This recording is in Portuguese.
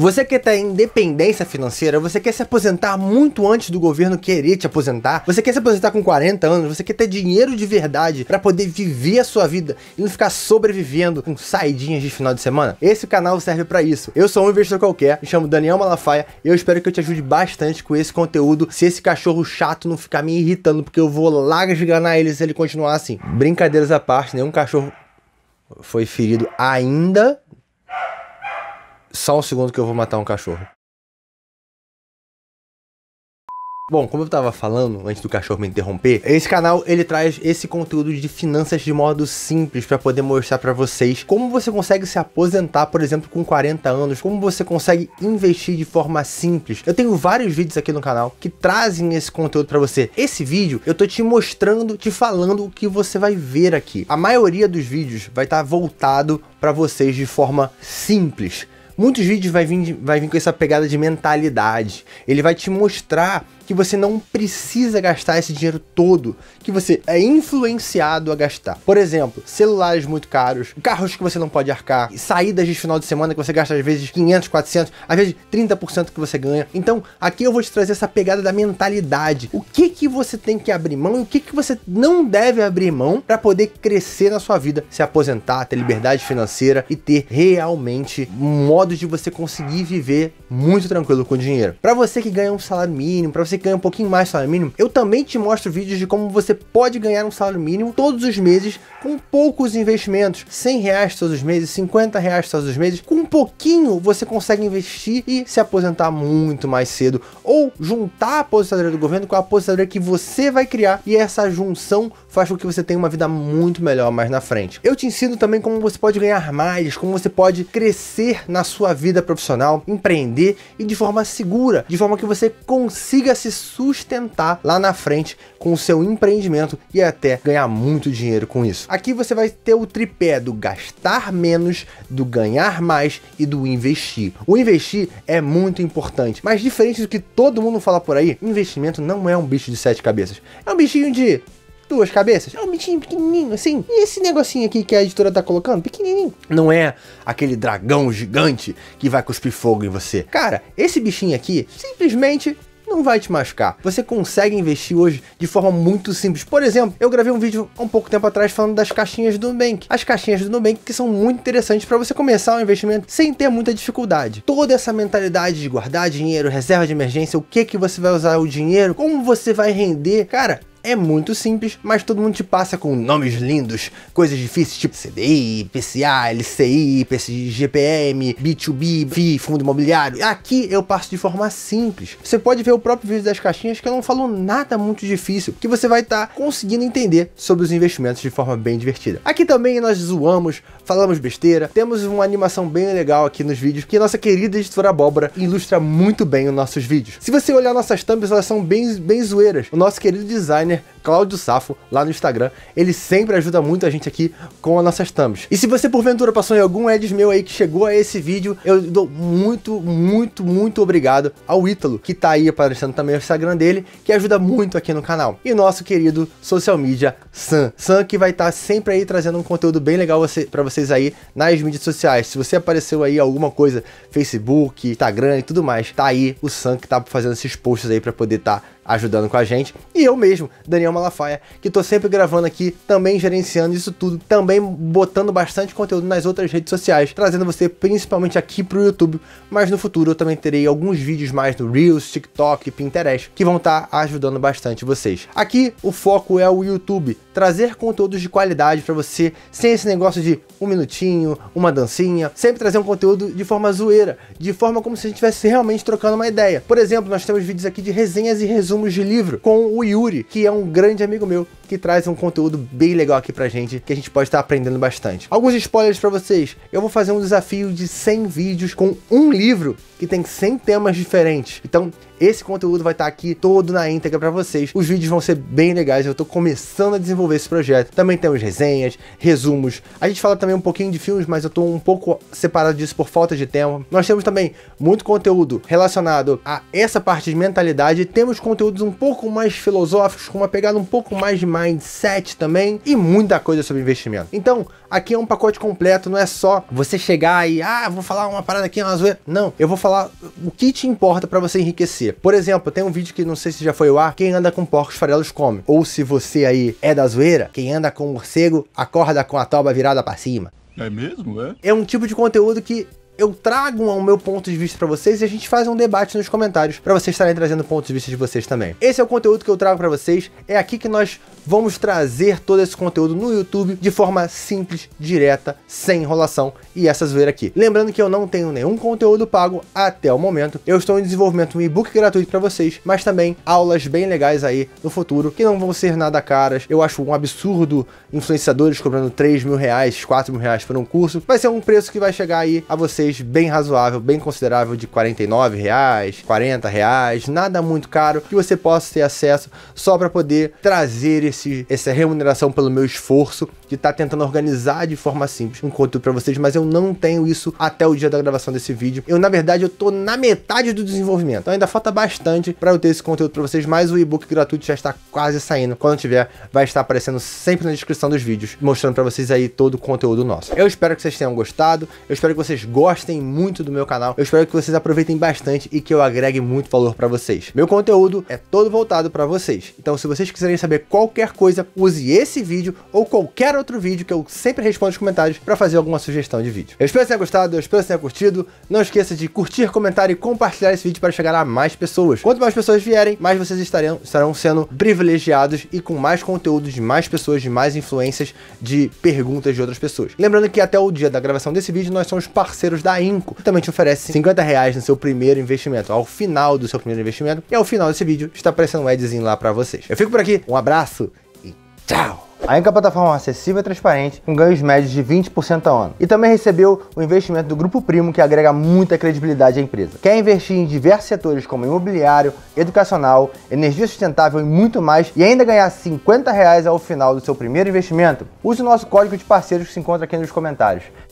Você quer ter independência financeira, você quer se aposentar muito antes do governo querer te aposentar, você quer se aposentar com 40 anos, você quer ter dinheiro de verdade para poder viver a sua vida e não ficar sobrevivendo com saidinhas de final de semana? Esse canal serve para isso. Eu sou um investidor qualquer, me chamo Daniel Malafaia e eu espero que eu te ajude bastante com esse conteúdo, se esse cachorro chato não ficar me irritando, porque eu vou larganar ele se ele continuar assim. Brincadeiras à parte, nenhum cachorro foi ferido ainda, só um segundo que eu vou matar um cachorro. Bom, como eu estava falando antes do cachorro me interromper, esse canal ele traz esse conteúdo de finanças de modo simples para poder mostrar para vocês como você consegue se aposentar, por exemplo, com 40 anos, como você consegue investir de forma simples. Eu tenho vários vídeos aqui no canal que trazem esse conteúdo para você. Esse vídeo eu tô te mostrando, te falando o que você vai ver aqui. A maioria dos vídeos vai estar tá voltado para vocês de forma simples. Muitos vídeos vai vir, vai vir com essa pegada de mentalidade. Ele vai te mostrar que você não precisa gastar esse dinheiro todo, que você é influenciado a gastar. Por exemplo, celulares muito caros, carros que você não pode arcar, saídas de final de semana que você gasta às vezes 500, 400, às vezes 30% que você ganha. Então, aqui eu vou te trazer essa pegada da mentalidade. O que que você tem que abrir mão e o que que você não deve abrir mão para poder crescer na sua vida, se aposentar, ter liberdade financeira e ter realmente modos de você conseguir viver muito tranquilo com o dinheiro. Para você que ganha um salário mínimo, para você ganha um pouquinho mais de salário mínimo, eu também te mostro vídeos de como você pode ganhar um salário mínimo todos os meses com poucos investimentos, 100 reais todos os meses, 50 reais todos os meses, com um pouquinho você consegue investir e se aposentar muito mais cedo ou juntar a aposentadoria do governo com a aposentadoria que você vai criar e essa junção faz com que você tenha uma vida muito melhor mais na frente. Eu te ensino também como você pode ganhar mais, como você pode crescer na sua vida profissional, empreender e de forma segura, de forma que você consiga se se sustentar lá na frente com o seu empreendimento e até ganhar muito dinheiro com isso. Aqui você vai ter o tripé do gastar menos, do ganhar mais e do investir. O investir é muito importante, mas diferente do que todo mundo fala por aí, investimento não é um bicho de sete cabeças. É um bichinho de duas cabeças. É um bichinho pequenininho, assim. E esse negocinho aqui que a editora tá colocando, pequenininho. Não é aquele dragão gigante que vai cuspir fogo em você. Cara, esse bichinho aqui simplesmente não vai te machucar. Você consegue investir hoje de forma muito simples. Por exemplo, eu gravei um vídeo há um pouco tempo atrás falando das caixinhas do Nubank. As caixinhas do Nubank que são muito interessantes para você começar um investimento sem ter muita dificuldade. Toda essa mentalidade de guardar dinheiro, reserva de emergência, o que que você vai usar o dinheiro, como você vai render, cara, é muito simples, mas todo mundo te passa com nomes lindos, coisas difíceis tipo CDI, PCA, LCI, PCI, GPM, B2B, FI, fundo imobiliário. Aqui eu passo de forma simples. Você pode ver o próprio vídeo das caixinhas que eu não falo nada muito difícil, que você vai estar tá conseguindo entender sobre os investimentos de forma bem divertida. Aqui também nós zoamos, falamos besteira, temos uma animação bem legal aqui nos vídeos que nossa querida editora Abóbora ilustra muito bem os nossos vídeos. Se você olhar nossas thumbs, elas são bem, bem zoeiras. O nosso querido design ね、Cláudio Safo, lá no Instagram. Ele sempre ajuda muito a gente aqui com as nossas thumbs. E se você porventura passou em algum Eds meu aí que chegou a esse vídeo, eu dou muito, muito, muito obrigado ao Ítalo, que tá aí aparecendo também o Instagram dele, que ajuda muito aqui no canal. E nosso querido social media Sam. Sam que vai estar tá sempre aí trazendo um conteúdo bem legal você, para vocês aí nas mídias sociais. Se você apareceu aí alguma coisa, Facebook, Instagram e tudo mais, tá aí o Sam que tá fazendo esses posts aí para poder estar tá ajudando com a gente. E eu mesmo, Daniel Daniel Malafaia, que estou sempre gravando aqui, também gerenciando isso tudo, também botando bastante conteúdo nas outras redes sociais, trazendo você principalmente aqui para o YouTube, mas no futuro eu também terei alguns vídeos mais no Reels, TikTok, Pinterest, que vão estar tá ajudando bastante vocês. Aqui o foco é o YouTube, trazer conteúdos de qualidade para você, sem esse negócio de um minutinho, uma dancinha, sempre trazer um conteúdo de forma zoeira, de forma como se a gente estivesse realmente trocando uma ideia. Por exemplo, nós temos vídeos aqui de resenhas e resumos de livro com o Yuri, que é um grande grande amigo meu que traz um conteúdo bem legal aqui pra gente, que a gente pode estar tá aprendendo bastante. Alguns spoilers para vocês. Eu vou fazer um desafio de 100 vídeos com um livro que tem 100 temas diferentes. Então, esse conteúdo vai estar tá aqui todo na íntegra para vocês. Os vídeos vão ser bem legais, eu tô começando a desenvolver esse projeto. Também temos resenhas, resumos. A gente fala também um pouquinho de filmes, mas eu tô um pouco separado disso por falta de tempo. Nós temos também muito conteúdo relacionado a essa parte de mentalidade. Temos conteúdos um pouco mais filosóficos, com uma pegada um pouco mais de mindset também e muita coisa sobre investimento. Então, aqui é um pacote completo, não é só você chegar e, ah, vou falar uma parada aqui na zoeira. Não, eu vou falar o que te importa para você enriquecer. Por exemplo, tem um vídeo que não sei se já foi ao ar, quem anda com porcos farelos come. Ou se você aí é da zoeira, quem anda com morcego acorda com a toba virada para cima. É mesmo, é? É um tipo de conteúdo que eu trago um, o meu ponto de vista para vocês e a gente faz um debate nos comentários para vocês estarem trazendo pontos de vista de vocês também. Esse é o conteúdo que eu trago para vocês, é aqui que nós vamos trazer todo esse conteúdo no YouTube de forma simples, direta, sem enrolação e essa zoeira aqui. Lembrando que eu não tenho nenhum conteúdo pago até o momento, eu estou em desenvolvimento um e-book gratuito para vocês, mas também aulas bem legais aí no futuro que não vão ser nada caras. Eu acho um absurdo influenciadores cobrando 3 mil reais, 4 mil reais por um curso. Vai ser um preço que vai chegar aí a vocês bem razoável, bem considerável de 49 reais, 40 reais, nada muito caro que você possa ter acesso só para poder trazer esse, essa remuneração pelo meu esforço de estar tá tentando organizar de forma simples um conteúdo para vocês, mas eu não tenho isso até o dia da gravação desse vídeo. Eu na verdade eu tô na metade do desenvolvimento, então ainda falta bastante para eu ter esse conteúdo para vocês, mas o e-book gratuito já está quase saindo. Quando tiver, vai estar aparecendo sempre na descrição dos vídeos, mostrando para vocês aí todo o conteúdo nosso. Eu espero que vocês tenham gostado, eu espero que vocês gostem gostem muito do meu canal. Eu espero que vocês aproveitem bastante e que eu agregue muito valor para vocês. Meu conteúdo é todo voltado para vocês. Então, se vocês quiserem saber qualquer coisa, use esse vídeo ou qualquer outro vídeo que eu sempre respondo os comentários para fazer alguma sugestão de vídeo. Eu espero que tenha gostado, eu espero que tenha curtido. Não esqueça de curtir, comentar e compartilhar esse vídeo para chegar a mais pessoas. Quanto mais pessoas vierem, mais vocês estarão, estarão sendo privilegiados e com mais conteúdo de mais pessoas, de mais influências, de perguntas de outras pessoas. Lembrando que até o dia da gravação desse vídeo, nós somos parceiros da Inco, que também te oferece 50 reais no seu primeiro investimento, ao final do seu primeiro investimento. E ao final desse vídeo está aparecendo um adzinho lá para vocês. Eu fico por aqui, um abraço e tchau! A Inca é plataforma acessível e transparente, com ganhos médios de 20% ao ano. E também recebeu o investimento do Grupo Primo, que agrega muita credibilidade à empresa. Quer investir em diversos setores como imobiliário, educacional, energia sustentável e muito mais, e ainda ganhar 50 reais ao final do seu primeiro investimento? Use o nosso código de parceiros que se encontra aqui nos comentários.